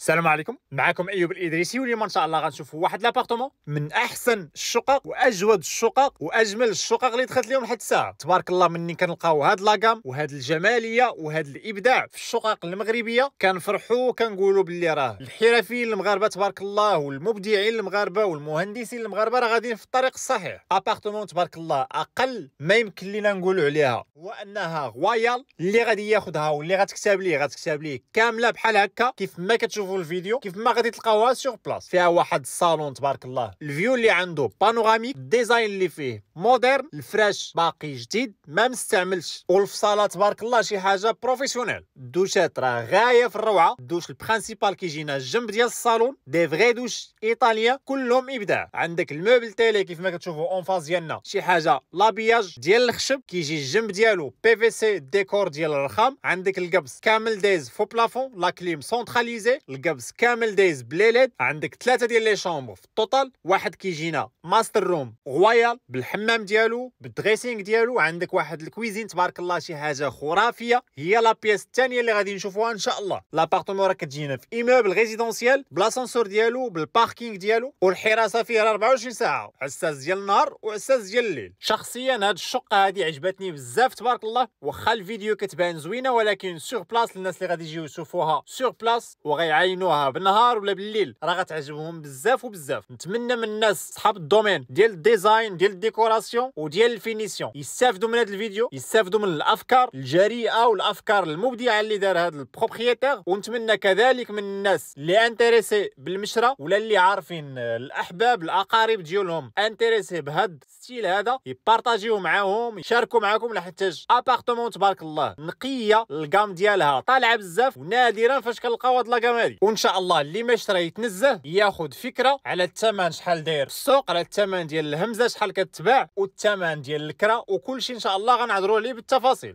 السلام عليكم معكم ايوب الادريسي واليوم ان شاء الله غنشوفوا واحد لابارتومون من احسن الشقق واجود الشقق واجمل الشقق اللي دخلت لهم لحد الساعه تبارك الله مني كنلقاو هاد لاكام وهاد الجماليه وهاد الابداع في الشقق المغربيه كنفرحوا كنقولوا باللي راه الحرفيين المغاربه تبارك الله والمبدعين المغاربه والمهندسين المغاربه راه غاديين في الطريق الصحيح ابارتومون تبارك الله اقل ما يمكن لينا نقولوا عليها هو انها غوايال اللي غادي ياخذها واللي غتكتب ليه غتكتب ليه كامله بحال هكا كيف ما كتشوف تشوفوا الفيديو كيف ما غادي تلقاوها سور بلاص فيها واحد الصالون تبارك الله الفيو اللي عنده بانوراميك الديزاين اللي فيه مودرن الفراش باقي جديد ما مستعملش والفصاله تبارك الله شي حاجه بروفيسيونيل الدوشات راه غايه في الروعه الدوش البرانسيبال كيجينا الجنب ديال الصالون دي فغي دوش ايطاليا كلهم ابداع عندك الموبل تيلي كيف ما كتشوفوا اون فاز ديالنا شي حاجه لابياج ديال الخشب كيجي الجنب ديالو بي في سي ديكور ديال الرخام عندك القبس كامل دايز فو بلافون لا كليم سونتراليزي القبس كامل دايز بليلات عندك ثلاثه ديال لي شومبر في التوتال واحد كيجينا ماستر روم غويال بالحمام ديالو بالدريسينغ ديالو عندك واحد الكويزين تبارك الله شي حاجه خرافيه هي لا بيس الثانيه اللي غادي نشوفوها ان شاء الله لابارتمون راه كتجينا في ايموبل ريزيدونسيال بلاسانسور ديالو بالباركينغ ديالو والحراسه فيه 24 ساعه عساس ديال النهار وعساس ديال الليل شخصيا هاد الشقه هادي عجبتني بزاف تبارك الله واخا الفيديو كتبان زوينه ولكن سور بلاص الناس اللي غادي يجيو يشوفوها سور بلاص وغيعاين يعينوها بالنهار ولا بالليل راه غتعجبهم بزاف وبزاف نتمنى من الناس صحاب الدومين ديال الديزاين ديال الديكوراسيون وديال الفينيسيون يستافدوا من هذا الفيديو يستافدوا من الافكار الجريئه والافكار المبدعه اللي دار هذا البروبريتير ونتمنى كذلك من الناس اللي انتريسي بالمشرى ولا اللي عارفين الاحباب الاقارب ديالهم انتريسي بهذا الستيل هذا يبارطاجيو معاهم يشاركوا معاكم لحتاج ابارتمون تبارك الله نقيه الكام ديالها طالعه بزاف ونادرا فاش كنلقاو هاد لاكام هادي وان شاء الله اللي ما اشترى يتنزه ياخذ فكره على الثمن شحال داير في السوق على الثمن ديال الهمزه شحال كتباع والثمن ديال الكره وكل شيء ان شاء الله غنعذروا عليه بالتفاصيل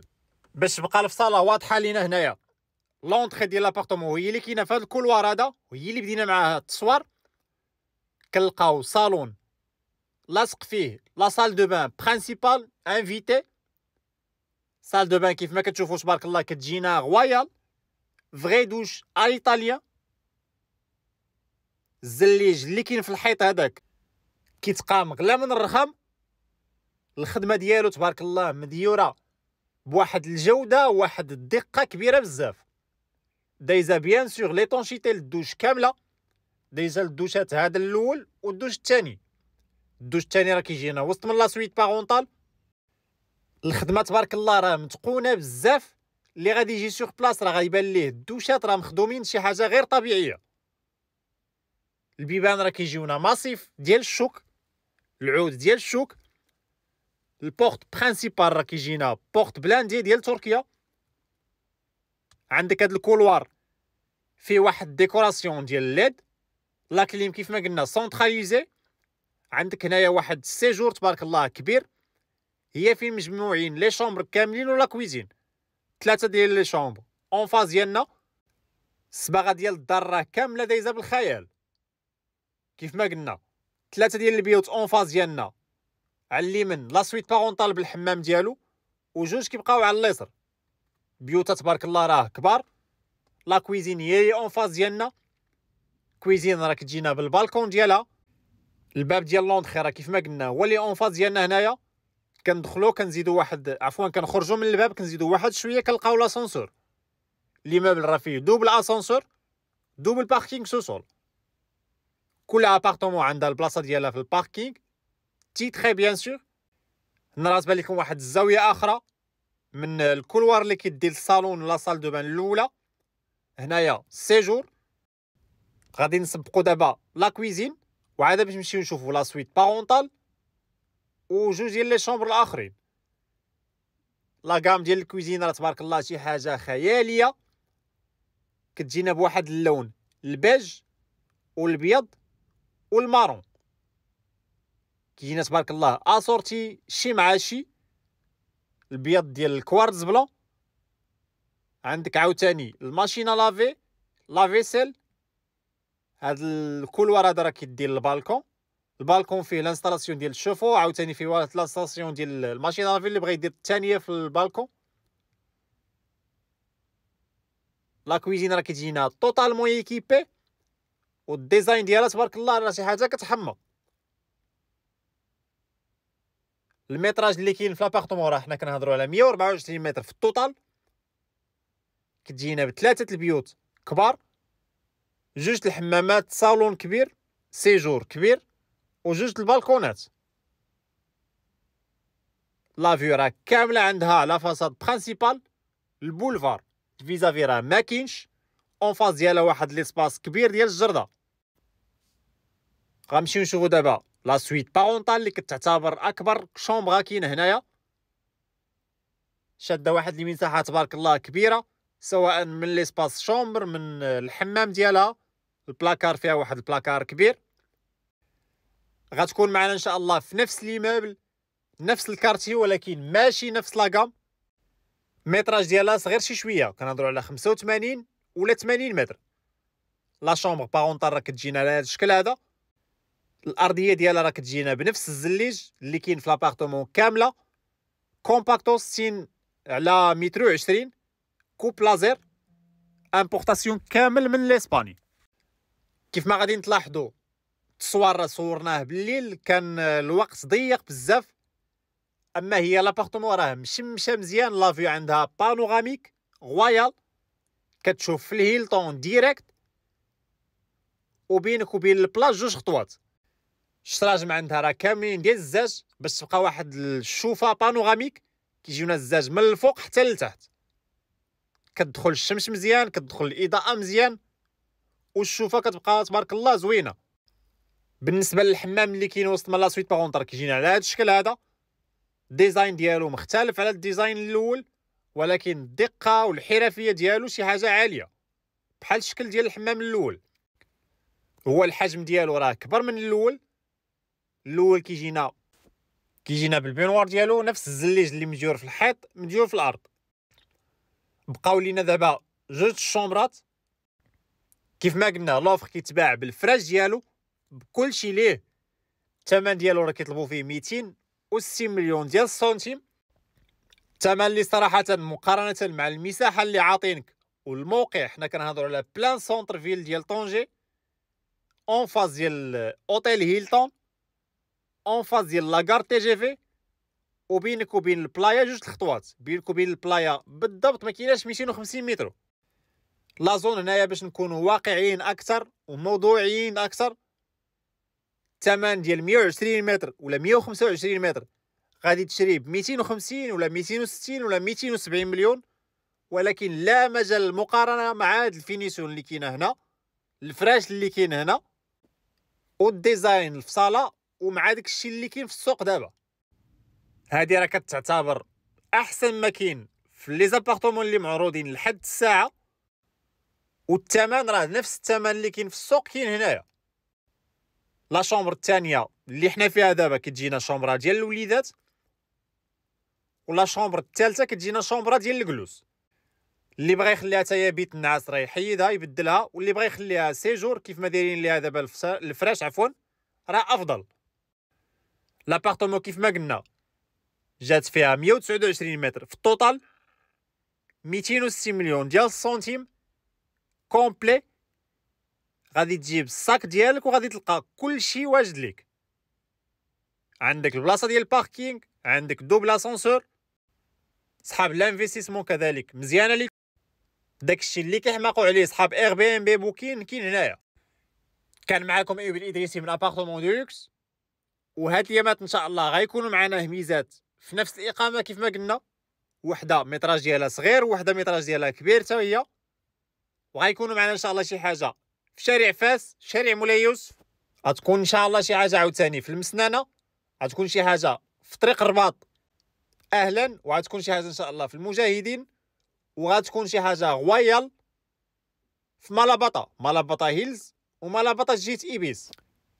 باش تبقى الفصاله واضحه لينا هنايا لونطري ديال لابارتمون هي اللي كاينه في هذا الكولوار هذا وهي اللي بدينا معاها التصوير كنلقاو صالون لاصق فيه لا سال دو بان برينسيبال انفيتي سال دو بان كيف ما كتشوفوا تبارك الله كتجينا غوايال فغي دوش ايطاليان الزليج اللي كاين في الحيط هذاك كيتقام غلا من الرخام الخدمه ديالو تبارك الله مديوره بواحد الجوده واحد الدقه كبيره بزاف دايزا بيان سور ليطونشيتي للدوش كامله دايزا الدوشات هذا الاول والدوش الثاني الدوش الثاني راه كيجينا وسط من لا سويت بارونطال الخدمه تبارك الله راه متقونه بزاف اللي غادي يجي سوغ بلاص راه غيبان ليه الدوشات راه مخدومين شي حاجه غير طبيعيه البيبان راه كيجيونا ماسيف ديال الشوك العود ديال الشوك البورت برينسيبال راه كيجينا بورت بلاندي ديال تركيا عندك هاد الكولوار فيه واحد ديكوراسيون ديال الليد لا كليم كيف ما قلنا سونتراليزي عندك هنايا واحد السيجور تبارك الله كبير هي فين مجموعين لي شومبر كاملين ولا كويزين ثلاثه ديال لي شومبر اون فاز ديالنا الصباغه ديال الدار راه كامله دايزه بالخيال كيف ما قلنا ثلاثه ديال البيوت اون فاز ديالنا على اليمين لا سويت بارونطال بالحمام ديالو وجوج كيبقاو على اليسر بيوت تبارك الله راه كبار لا كويزين هي اللي اون فاز ديالنا كويزين راه كتجينا بالبالكون ديالها الباب ديال لوندخي راه كيف ما قلنا هو اللي اون فاز ديالنا هنايا كندخلو كنزيدو واحد عفوا كنخرجو من الباب كنزيدو واحد شويه كنلقاو لاسانسور مابل راه فيه دوبل اسانسور دوبل باركينغ سو كل ابارتمون عندها البلاصه ديالها في الباركينغ تي تري بيان سور هنا لكم واحد الزاويه اخرى من الكولوار اللي كيدي للصالون ولا صال دو بان الاولى هنايا السيجور غادي نسبقوا دابا لا كويزين وعاد باش نمشيو نشوفوا لا سويت بارونتال وجوج ديال لي شومبر الاخرين لا غام ديال الكويزين راه تبارك الله شي حاجه خياليه كتجينا بواحد اللون البيج والبيض والمارون كيجينا تبارك الله اسورتي شي مع شي البيض ديال الكوارتز بلون عندك عاوتاني الماشينه لافي لا فيسيل هاد الكولوار هذا راه كيدير البالكون البالكون فيه لانستالاسيون ديال الشوفو عاوتاني فيه واحد لانستالاسيون ديال الماشينه لافي اللي بغا يدير الثانيه في البالكون لا كويزين راه كتجينا توتالمون ايكيبي والديزاين ديالها تبارك الله راه شي حاجه كتحمى الميتراج اللي كاين في لابارتمون راه حنا كنهضروا على 124 متر في التوتال كتجينا بثلاثه البيوت كبار جوج الحمامات صالون كبير سيجور كبير وجوج البالكونات لا فيو راه كامله عندها لا فاساد برينسيبال البولفار فيزافي راه ما كاينش اون فاز ديالها واحد ليسباس كبير ديال الجرده غنمشيو نشوفو دابا لا سويت بارونتال اللي كتعتبر اكبر شومبرا كاين هنايا شاده واحد المساحه تبارك الله كبيره سواء من ليسباس شومبر من الحمام ديالها البلاكار فيها واحد البلاكار كبير غتكون معنا ان شاء الله في نفس ليموبل نفس الكارتي ولكن ماشي نفس لاكام الميتراج ديالها صغير شي شويه كنهضروا على 85 ولا 80 متر لا شومبر بارونتال راه كتجينا على هذا الشكل هذا الارضيه ديالها راه كتجينا بنفس الزليج اللي كاين في لابارتومون كامله كومباكتو سين على متر 20 كوب لازر امبورتاسيون كامل من الاسباني كيف ما غادي تلاحظوا التصوير صورناه بالليل كان الوقت ضيق بزاف اما هي لابارتومون راه مشمشه مزيان لافيو عندها بانوراميك غوايال كتشوف في الهيلتون ديريكت وبينك وبين البلاج جوج خطوات الشراجم عندها راه كاملين ديال الزاج باش تبقى واحد الشوفه بانوراميك كيجيونا الزاج من الفوق حتى لتحت كتدخل الشمس مزيان كتدخل الاضاءه مزيان والشوفه كتبقى تبارك الله زوينه بالنسبه للحمام اللي كاين وسط لا سويت بارونتر كيجينا على هذا الشكل هذا ديزاين ديالو مختلف على الديزاين الاول ولكن الدقه والحرفيه ديالو شي حاجه عاليه بحال الشكل ديال الحمام الاول هو الحجم ديالو راه كبر من الاول الاول كيجينا كيجينا بالبينوار ديالو نفس الزليج اللي مديور في الحيط مديور في الارض بقاو لينا دابا جوج شومرات كيف ما قلنا لوفر كيتباع بالفراش ديالو بكلشي ليه الثمن ديالو راه كيطلبوا فيه 260 مليون ديال السنتيم الثمن اللي صراحه مقارنه مع المساحه اللي عاطينك والموقع حنا كنهضروا على بلان سونتر فيل ديال طونجي اون فاز ديال اوتيل هيلتون اون فاز ديال لاكار تي جي في وبينك وبين البلايا جوج الخطوات بينك وبين البلايا بالضبط ما كايناش 250 متر لا زون هنايا باش نكونوا واقعيين اكثر وموضوعيين اكثر الثمن ديال 120 متر ولا 125 متر غادي تشري ب 250 ولا 260 ولا 270 مليون ولكن لا مجال للمقارنه مع هاد الفينيسيون اللي كاينه هنا الفراش اللي كاين هنا والديزاين الفصاله ومع داك الشيء اللي كاين في السوق دابا هذه راه كتعتبر احسن ما كاين في لي زابارتمون اللي معروضين لحد الساعه والثمن راه نفس الثمن اللي كاين في السوق كاين هنايا لا شومبر الثانيه اللي حنا فيها دابا كتجينا شومبرا ديال الوليدات ولا شومبر الثالثه كتجينا شومبرا ديال الجلوس اللي بغى يخليها حتى هي بيت النعاس راه يحيدها يبدلها واللي بغى يخليها سيجور كيف ما دايرين ليها دابا الفراش عفوا راه افضل لابارتومون كيف ما قلنا جات فيها 129 متر في التوتال 260 مليون ديال السنتيم كومبلي غادي تجيب الساك ديالك وغادي تلقى كل شيء واجد ليك عندك البلاصه ديال الباركينغ عندك دوبل اسانسور صحاب الانفستيسمون كذلك مزيانه ليك داكشي اللي كيحماقوا عليه صحاب اير بي ام بي بوكين كاين هنايا كان معاكم ايوب الادريسي من ابارتمون دو لوكس وهاد اليامات ان شاء الله غيكونوا معنا هميزات في نفس الاقامه كيف ما قلنا وحده ميتراج ديالها صغير وحده ميتراج ديالها كبير حتى هي وغيكونوا معنا ان شاء الله شي حاجه في شارع فاس شارع مولاي يوسف غتكون ان شاء الله شي حاجه عاوتاني في المسنانه غتكون شي حاجه في طريق الرباط اهلا وغتكون شي حاجه ان شاء الله في المجاهدين وغتكون شي حاجه غويال في ملابطه ملابطه هيلز وملابطه جيت ايبيس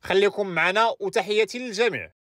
خليكم معنا وتحياتي للجميع